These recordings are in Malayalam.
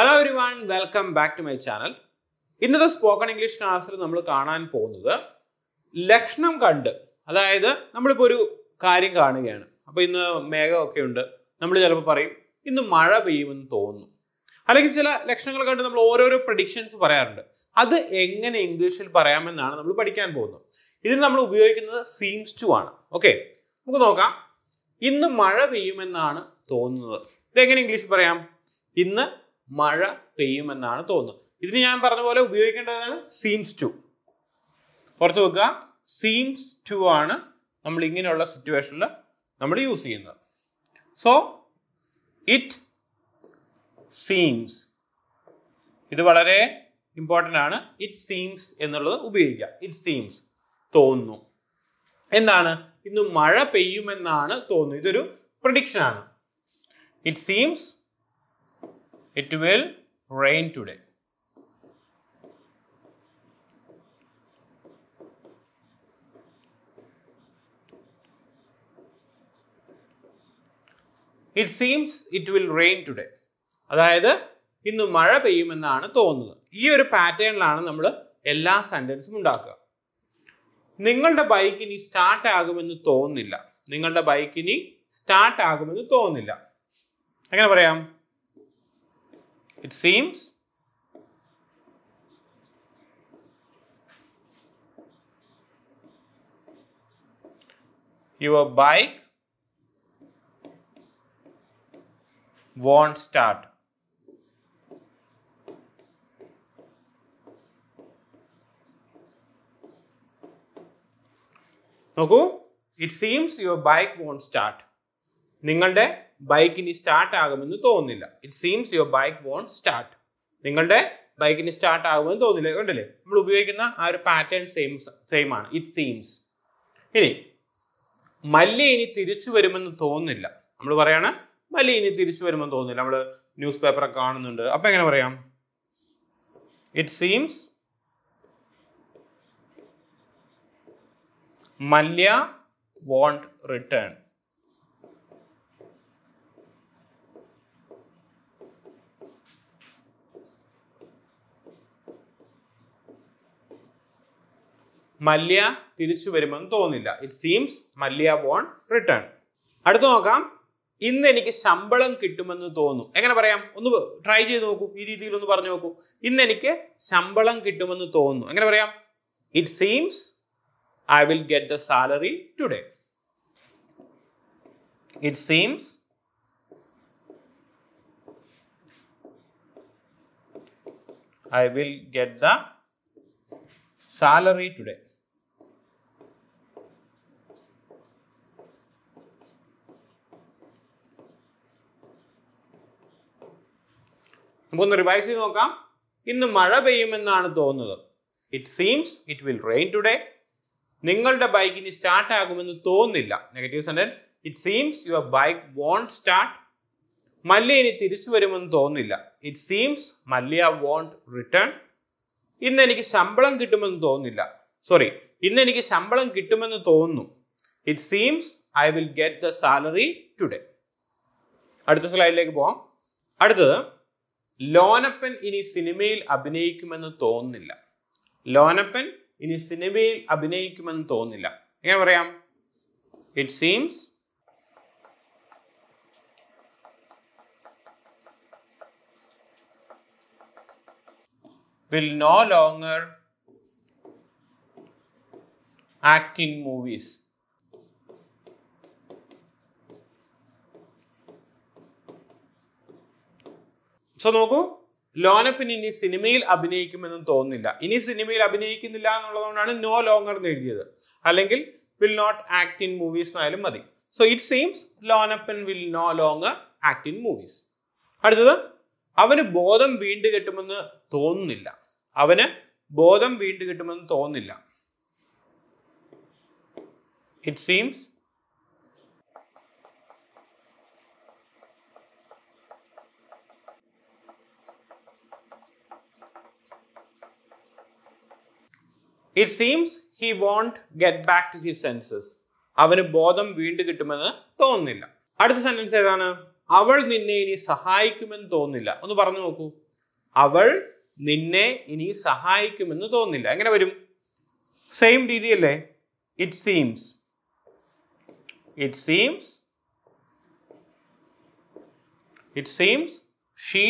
Hello everyone welcome back to my channel ഇന്നത്തെ സ്പോക്കൺ ഇംഗ്ലീഷ് ക്ലാസ്സിൽ നമ്മൾ കാണാൻ പോകുന്നത് ലക്ഷണം കണ്ട് അതായത് നമ്മളിപ്പോൾ ഒരു കാര്യം കാണുകയാണ് അപ്പോൾ ഇന്ന് മേഘമൊക്കെ ഉണ്ട് നമ്മൾ ചിലപ്പോൾ പറയും ഇന്ന് മഴ പെയ്യുമെന്ന് തോന്നുന്നു അല്ലെങ്കിൽ ചില ലക്ഷണങ്ങൾ കണ്ട് നമ്മൾ ഓരോരോ പ്രഡിക്ഷൻസ് പറയാറുണ്ട് അത് എങ്ങനെ ഇംഗ്ലീഷിൽ പറയാമെന്നാണ് നമ്മൾ പഠിക്കാൻ പോകുന്നത് ഇതിന് നമ്മൾ ഉപയോഗിക്കുന്നത് സീംസ് ടു ആണ് ഓക്കെ നമുക്ക് നോക്കാം ഇന്ന് മഴ പെയ്യുമെന്നാണ് തോന്നുന്നത് ഇതെങ്ങനെ ഇംഗ്ലീഷിൽ പറയാം ഇന്ന് മഴ പെയ്യുമെന്നാണ് തോന്നുന്നത് ഇതിന് ഞാൻ പറഞ്ഞ പോലെ ഉപയോഗിക്കേണ്ടതാണ് സീംസ് ടു ഓർത്ത് വെക്കുക സീംസ് ടു ആണ് നമ്മൾ ഇങ്ങനെയുള്ള സിറ്റുവേഷനിൽ നമ്മൾ യൂസ് ചെയ്യുന്നത് സോ ഇറ്റ് സീംസ് ഇത് വളരെ ഇമ്പോർട്ടൻ്റ് ആണ് ഇറ്റ് സീംസ് എന്നുള്ളത് ഉപയോഗിക്കുക ഇറ്റ് സീംസ് തോന്നുന്നു എന്താണ് ഇന്ന് മഴ പെയ്യുമെന്നാണ് തോന്നുന്നു ഇതൊരു പ്രഡിക്ഷൻ ആണ് it seems It will rain today. It seems it will rain today അതായത് ഇന്ന് മഴ പെയ്യുമെന്നാണ് തോന്നുന്നത് ഈ ഒരു പാറ്റേണിലാണ് നമ്മൾ എല്ലാ സെൻറ്റൻസും ഉണ്ടാക്കുക നിങ്ങളുടെ ബൈക്ക് ഇനി സ്റ്റാർട്ട് ആകുമെന്ന് തോന്നുന്നില്ല നിങ്ങളുടെ ബൈക്ക് ഇനി സ്റ്റാർട്ട് ആകുമെന്ന് തോന്നുന്നില്ല എങ്ങനെ പറയാം It seems your bike won't start. Okay? It seems your bike won't start. നിങ്ങളുടെ ബൈക്ക് ഇനി സ്റ്റാർട്ട് ആകുമെന്ന് തോന്നുന്നില്ല it seems your bike won't start നിങ്ങളുടെ ബൈക്കിന് സ്റ്റാർട്ട് ആകുമെന്ന് തോന്നില്ല കണ്ടല്ലേ നമ്മൾ ഉപയോഗിക്കുന്ന ആ ഒരു പാറ്റേൺ സെയിം സെയിം ആണ് ഇറ്റ് സീംസ് ഇനി മല്ലി ഇനി തിരിച്ചു വരുമെന്ന് തോന്നുന്നില്ല നമ്മൾ പറയാണ് മല്ലി ഇനി തിരിച്ചു വരുമെന്ന് തോന്നുന്നില്ല നമ്മൾ ന്യൂസ് പേപ്പറൊക്കെ കാണുന്നുണ്ട് അപ്പൊ എങ്ങനെ പറയാം it seems Mallya won't return Mallya തിരിച്ചു വരുമെന്ന് തോന്നില്ല it seems Mallya won't return അടുത്ത് നോക്കാം ഇന്ന് എനിക്ക് ശമ്പളം കിട്ടുമെന്ന് തോന്നുന്നു എങ്ങനെ പറയാം ഒന്ന് ട്രൈ ചെയ്ത് നോക്കൂ ഈ രീതിയിൽ ഒന്ന് പറഞ്ഞു നോക്കൂ ഇന്ന് എനിക്ക് ശമ്പളം കിട്ടുമെന്ന് തോന്നുന്നു എങ്ങനെ പറയാം it seems I will get the salary today it seems I will get the salary today നമുക്കൊന്ന് റിവൈസ് ചെയ്ത് നോക്കാം ഇന്ന് മഴ പെയ്യുമെന്നാണ് തോന്നുന്നത് it seems it will rain today നിങ്ങളുടെ ബൈക്ക് ഇനി സ്റ്റാർട്ട് ആകുമെന്ന് തോന്നുന്നില്ല negative sentence it seems your bike won't start Mallya ഇനി തിരിച്ചു വരുമെന്ന് തോന്നുന്നില്ല it seems Mallya won't return ഇന്ന് എനിക്ക് ശമ്പളം കിട്ടുമെന്ന് തോന്നുന്നില്ല സോറി ഇന്ന് എനിക്ക് ശമ്പളം കിട്ടുമെന്ന് തോന്നുന്നു it seems I will get the salary today അടുത്ത സ്ലൈഡിലേക്ക് പോവാം അടുത്തത് ലോനപ്പൻ ഇനി സിനിമയിൽ അഭിനയിക്കുമെന്ന് തോന്നുന്നില്ല ലോനപ്പൻ ഇനി സിനിമയിൽ അഭിനയിക്കുമെന്ന് തോന്നുന്നില്ല എങ്ങനെ പറയാം it seems will no longer act movies so നോക്കൂ ലോനപ്പിന് ഇനി സിനിമയിൽ അഭിനയിക്കുമെന്നും തോന്നുന്നില്ല ഇനി സിനിമയിൽ അഭിനയിക്കുന്നില്ല എന്നുള്ളതുകൊണ്ടാണ് നോ ലോങ്ങർ എന്ന് എഴുതിയത് അല്ലെങ്കിൽ will not act in movies എന്നായാലും മതി so it seems Lonappan will no longer act in movies അടുത്തത് അവന് ബോധം വീണ്ടു കിട്ടുമെന്ന് തോന്നുന്നില്ല അവന് ബോധം വീണ്ടു കിട്ടുമെന്ന് തോന്നുന്നില്ല it seems it seems he won't get back to his senses അവന് ബോധം വീണ്ടും കിട്ടുമെന്ന് തോന്നുന്നില്ല അടുത്ത സെന്റൻസ് ഏതാണ് അവൾ നിന്നെ ഇനി സഹായിക്കുമെന്ന് തോന്നുന്നില്ല ഒന്ന് പറഞ്ഞു നോക്കൂ അവൾ നിന്നെ ഇനി സഹായിക്കുമെന്ന് തോന്നുന്നില്ല എങ്ങനെ വരും സെയിം രീതിയല്ലേ it seems it seems it seems she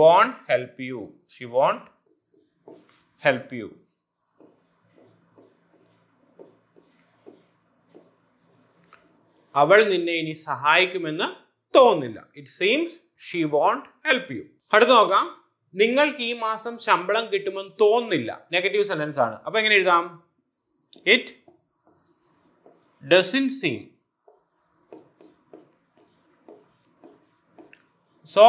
won't help you she won't help you. അവൾ നിന്നെ ഇനി സഹായിക്കുമെന്ന് തോന്നില്ല it seems she won't help you അടുത്ത് നോക്കാം നിങ്ങൾക്ക് ഈ മാസം ശമ്പളം കിട്ടുമെന്ന് തോന്നില്ല നെഗറ്റീവ് സെന്റൻസ് ആണ് അപ്പൊ എങ്ങനെ എഴുതാം it doesn't seem so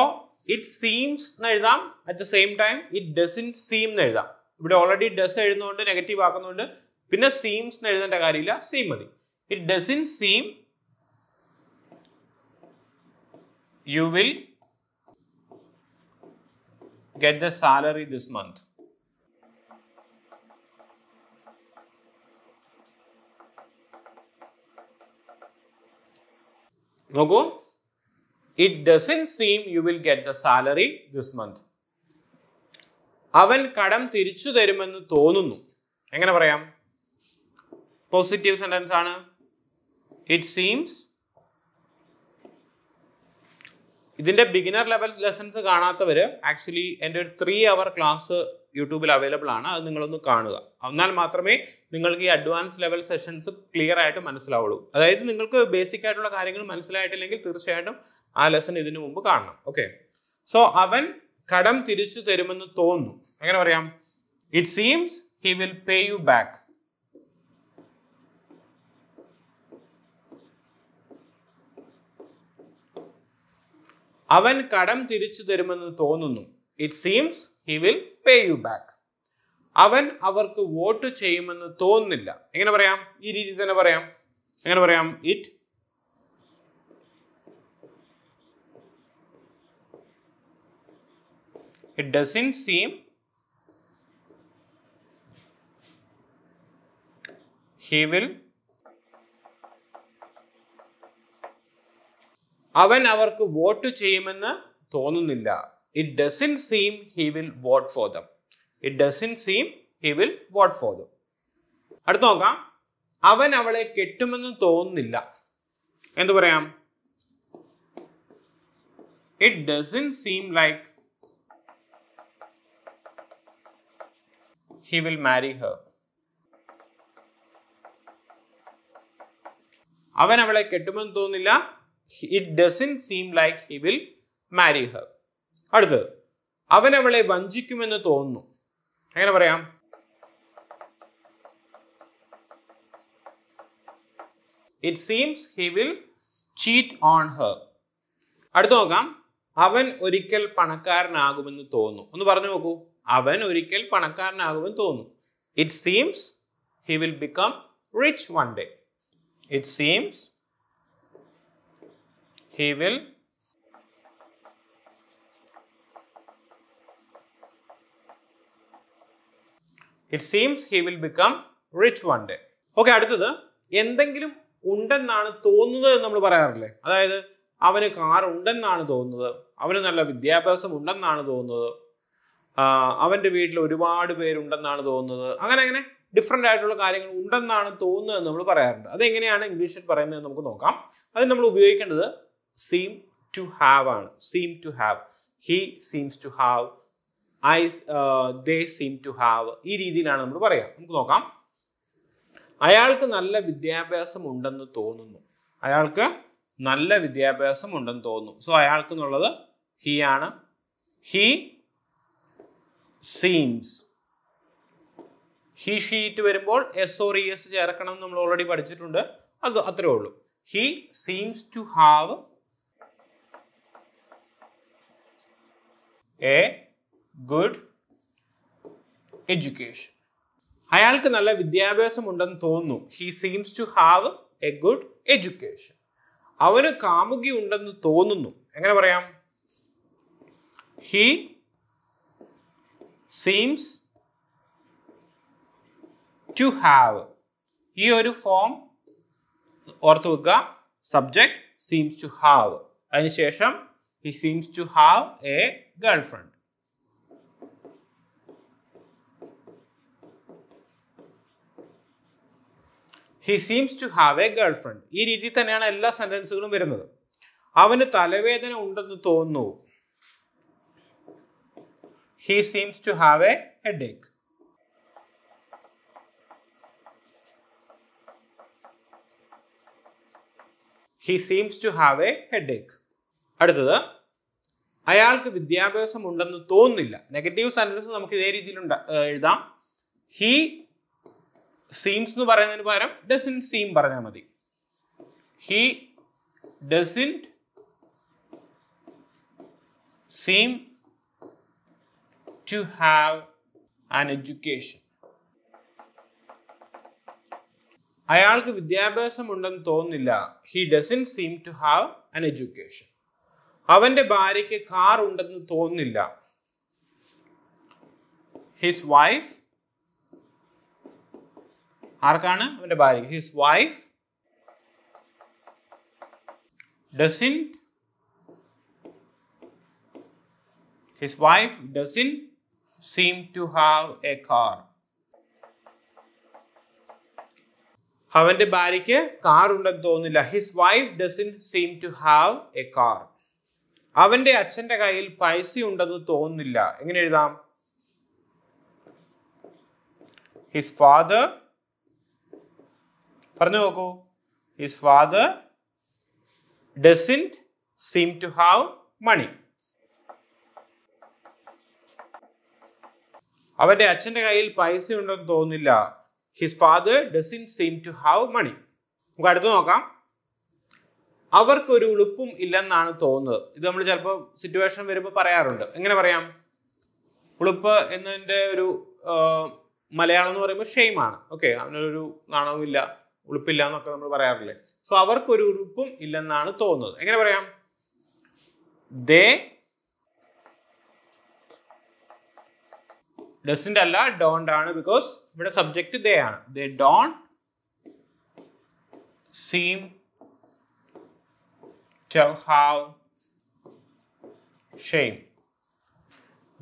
it seems എന്ന് എഴുതാം at the same time it doesn't seem എന്ന് എഴുതാം ഇവിടെ ഓൾറെഡി ഡസ് എഴുതുന്നതുകൊണ്ട് നെഗറ്റീവ് ആക്കുന്നതുകൊണ്ട് പിന്നെ സീംസ് എന്ന് എഴുതേണ്ട കാര്യമില്ല സീം മതി it doesn't seem you will get the salary this month നോക്കൂ it in seem you will get the salary this month അവൻ കടം തിരിച്ചു തരുമെന്ന് തോന്നുന്നു എങ്ങനെ പറയാം പോസിറ്റീവ് സെന്റൻസ് ആണ് ഇറ്റ് സീംസ് ഇതിന്റെ ബിഗിനർ ലെവൽ ലെസൺസ് കാണാത്തവർ ആക്ച്വലി എൻ്റെ ഒരു ത്രീ അവർ ക്ലാസ് യൂട്യൂബിൽ അവൈലബിൾ ആണ് അത് നിങ്ങളൊന്ന് കാണുക എന്നാൽ മാത്രമേ നിങ്ങൾക്ക് ഈ അഡ്വാൻസ് ലെവൽ സെഷൻസ് ക്ലിയർ ആയിട്ട് മനസ്സിലാവുള്ളൂ അതായത് നിങ്ങൾക്ക് ബേസിക് ആയിട്ടുള്ള കാര്യങ്ങൾ മനസ്സിലായിട്ടില്ലെങ്കിൽ തീർച്ചയായിട്ടും ആ ലെസൺ ഇതിനു മുമ്പ് കാണണം ഓക്കെ സോ അവൻ കടം തിരിച്ചു തരുമെന്ന് തോന്നുന്നു എങ്ങനെ പറയാം it seems he will pay you back അവൻ കടം തിരിച്ചു തരുമെന്ന് തോന്നുന്നു it seems he will pay you back അവൻ അവർക്ക് വോട്ട് ചെയ്യുമെന്ന് തോന്നുന്നില്ല എങ്ങനെ പറയാം ഈ രീതി തന്നെ പറയാം എങ്ങനെ പറയാം it it doesn't seem he will അവൻ അവർക്ക് വോട്ട് ചെയ്യുമെന്ന് തോന്നുന്നില്ല it doesn't seem he will vote for them it doesn't seem he will vote for them അടുത്ത് നോക്കാം അവൻ അവളെ കെട്ടുമെന്ന് തോന്നുന്നില്ല എന്ത് പറയാം it doesn't seem like he will marry her അവൻ അവളെ കെട്ടുമെന്ന് തോന്നില്ല it doesn't seem like he will marry her അടുത്തത് അവൻ അവളെ വഞ്ചിക്കുമെന്ന് തോന്നുന്നു എങ്ങനെ പറയാം it seems he will cheat on her അടുത്ത് നോക്കാം അവൻ ഒരിക്കൽ പണക്കാരനാകുമെന്ന് തോന്നുന്നു ഒന്ന് പറഞ്ഞു നോക്കൂ അവൻ ഒരിക്കൽ പണക്കാരനാകുമെന്ന് തോന്നുന്നു it seems he will become rich one day it seems he will it seems he will become rich one day okay അടുത്തത് എന്തെങ്കിലും ഉണ്ടെന്നാണ് തോന്നുന്നത് എന്ന് നമ്മൾ പറയാറില്ലേ അതായത് അവന് കാർ ഉണ്ടെന്നാണ് തോന്നുന്നത് അവന് നല്ല വിദ്യാഭ്യാസം ഉണ്ടെന്നാണ് തോന്നുന്നത് അവൻ്റെ വീട്ടിൽ ഒരുപാട് പേരുണ്ടെന്നാണ് തോന്നുന്നത് അങ്ങനെ അങ്ങനെ ഡിഫറെൻ്റ് ആയിട്ടുള്ള കാര്യങ്ങൾ ഉണ്ടെന്നാണ് തോന്നുന്നതെന്ന് നമ്മൾ പറയാറുണ്ട് അതെങ്ങനെയാണ് ഇംഗ്ലീഷിൽ പറയുന്നത് നമുക്ക് നോക്കാം അതിന് നമ്മൾ ഉപയോഗിക്കേണ്ടത് സീം ടു ഹാവ് ആണ് seem to have he seems to have I they seem to have ഈ രീതിയിലാണ് നമ്മൾ പറയാം നമുക്ക് നോക്കാം അയാൾക്ക് നല്ല വിദ്യാഭ്യാസം ഉണ്ടെന്ന് തോന്നുന്നു അയാൾക്ക് നല്ല വിദ്യാഭ്യാസം ഉണ്ടെന്ന് തോന്നുന്നു സോ അയാൾക്ക് എന്നുള്ളത് ഹി ആണ് ഹി സീംസ് ഹി ഷീറ്റ് വരുമ്പോൾ എസ് ഓർ ഇ എസ് ചേർക്കണം എന്ന് നമ്മൾ ഓൾറെഡി പഠിച്ചിട്ടുണ്ട് അത് അത്രേ ഉള്ളൂ he seems to have a good education അയാൾക്ക് നല്ല വിദ്യാഭ്യാസം ഉണ്ടെന്ന് തോന്നുന്നു he seems to have a good education അവന് കാമുകി ഉണ്ടെന്ന് തോന്നുന്നു എങ്ങനെ പറയാം ഹി സീംസ് ടു ഹാവ് ഈ ഒരു ഫോം ഓർത്ത് വെക്കുക സബ്ജക്ട് സീംസ് ടു ഹാവ് അതിനുശേഷം he seems to have a girlfriend he seems to have a girl ഈ രീതിയിൽ തന്നെയാണ് എല്ലാ സെന്റൻസുകളും വരുന്നത് അവന് തലവേദന ഉണ്ടെന്ന് തോന്നുന്നു he seems to have a headache he seems to have a headache അടുത്തത് അയാൾക്ക് വിദ്യാഭ്യാസം ഉണ്ടെന്ന് തോന്നുന്നില്ല നെഗറ്റീവ് സെൻറ്റൻസ് നമുക്ക് ഇതേ രീതിയിൽ എഴുതാം ഹി സീംസ് എന്ന് പറയുന്നതിന് പകരം ഡസിൻ സീം പറഞ്ഞാൽ മതി he doesn't seem to have an education അയാൾക്ക് വിദ്യാഭ്യാസം ഉണ്ടെന്ന് തോന്നുന്നില്ല he doesn't seem to have an education അവന്റെ ഭാര്യയ്ക്ക് കാർ ഉണ്ടെന്ന് തോന്നുന്നില്ല ഹിസ് വൈഫ് ആർക്കാണ് അവന്റെ ഭാര്യ his wife doesn't his wife doesn't seem to have a car അവന്റെ ഭാര്യയ്ക്ക് കാർ ഉണ്ടെന്ന് തോന്നുന്നില്ല his wife doesn't seem to have a car അവന്റെ അച്ഛന്റെ കയ്യിൽ പൈസ ഉണ്ടെന്ന് തോന്നുന്നില്ല എങ്ങനെ എഴുതാം ഹിസ് ഫാദർ പറഞ്ഞു നോക്കൂ his father doesn't seem to have money അവന്റെ അച്ഛന്റെ കയ്യിൽ പൈസ ഉണ്ടെന്ന് തോന്നുന്നില്ല his father doesn't seem to have money നമുക്ക് അടുത്ത് നോക്കാം അവർക്കൊരു ഉളുപ്പും ഇല്ലെന്നാണ് തോന്നുന്നത് ഇത് നമ്മൾ ചിലപ്പോൾ സിറ്റുവേഷൻ വരുമ്പോൾ പറയാറുണ്ട് എങ്ങനെ പറയാം ഉളുപ്പ് എന്നതിൻ്റെ ഒരു മലയാളം എന്ന് പറയുമ്പോൾ ഷെയ്മാണ് ഓക്കെ അവനൊരു നാണവുമില്ല ഉളുപ്പില്ല എന്നൊക്കെ നമ്മൾ പറയാറില്ലേ സോ അവർക്കൊരു ഉളുപ്പും ഇല്ലെന്നാണ് തോന്നുന്നത് എങ്ങനെ പറയാം ദേ ഡസൻറ്റ് അല്ല ഡോണ്ട് ആണ് ബിക്കോസ് ഇവിടെ സബ്ജക്റ്റ് ദേ ആണ് they don't seem to have shame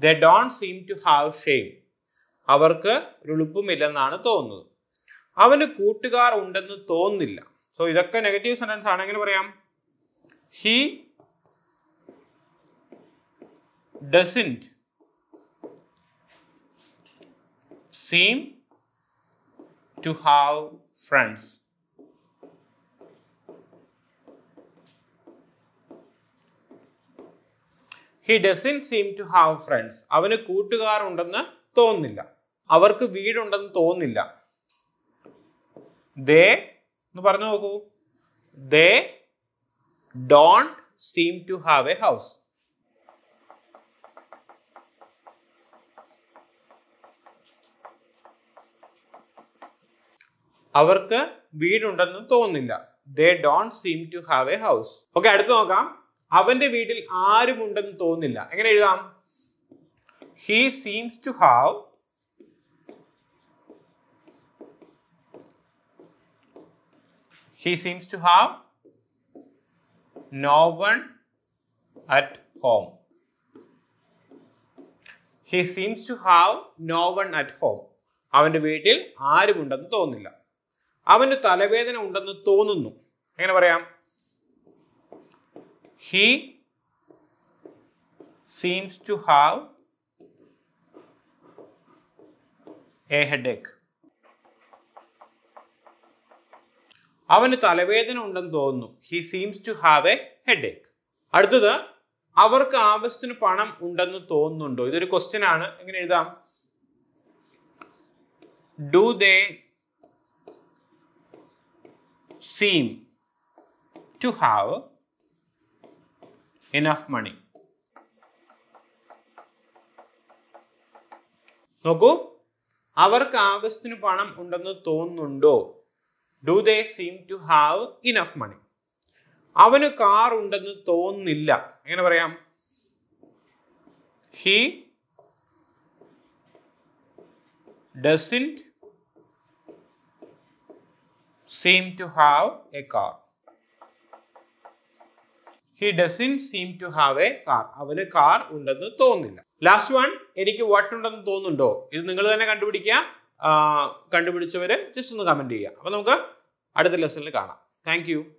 they don't seem to have shame അവർക്ക് ഉളുപ്പുമില്ലെന്നാണ് തോന്നുന്നത് അവന് കൂട്ടുകാർ ഉണ്ടെന്ന് തോന്നുന്നില്ല സോ ഇതൊക്കെ നെഗറ്റീവ് സെൻറ്റൻസ് ആണെങ്കിൽ പറയാം he doesn't seem to have friends. He doesn't seem to have friends അവന് കൂട്ടുകാരുണ്ടെന്ന് തോന്നുന്നില്ല അവർക്ക് വീടുണ്ടെന്ന് തോന്നുന്നില്ല ദേ എന്ന് പറഞ്ഞു നോക്കൂ they don't seem to have a house അവർക്ക് വീടുണ്ടെന്ന് തോന്നുന്നില്ല they don't seem to have a house okay അടുത്ത് നോക്കാം അവന്റെ വീട്ടിൽ ആരും ഉണ്ടെന്ന് തോന്നുന്നില്ല എങ്ങനെ എഴുതാം he seems to have he seems to have no one at home he seems to have no one at home അവന്റെ വീട്ടിൽ ആരും ഉണ്ടെന്ന് തോന്നുന്നില്ല അവന് തലവേദന ഉണ്ടെന്ന് തോന്നുന്നു എങ്ങനെ പറയാം he seems to have a headache അവന് തലവേദന ഉണ്ടെന്ന് തോന്നുന്നു he seems to have a headache അടുത്തത് അവർക്ക് ആവശ്യത്തിന് പണം ഉണ്ടെന്ന് തോന്നുന്നുണ്ടോ ഇതൊരു ക്വസ്റ്റ്യൻ ആണ് എങ്ങനെ എഴുതാം do they seem to have enough money. നോക്കൂ അവർക്ക് ആവശ്യത്തിന് പണം ഉണ്ടെന്ന് തോന്നുന്നുണ്ടോ do they seem to have enough money അവന് കാർ ഉണ്ടെന്ന് തോന്നുന്നില്ല എങ്ങനെ പറയാം he doesn't seem to have a car. He doesn't seem to have a car അവന് കാർ ഉണ്ടെന്ന് തോന്നുന്നില്ല ലാസ്റ്റ് വൺ എനിക്ക് വട്ടുണ്ടെന്ന് തോന്നുന്നുണ്ടോ ഇത് നിങ്ങൾ തന്നെ കണ്ടുപിടിക്കുക കണ്ടുപിടിച്ചവര് ജസ്റ്റ് ഒന്ന് കമന്റ് ചെയ്യുക അപ്പൊ നമുക്ക് അടുത്ത ലെസണിൽ കാണാം താങ്ക്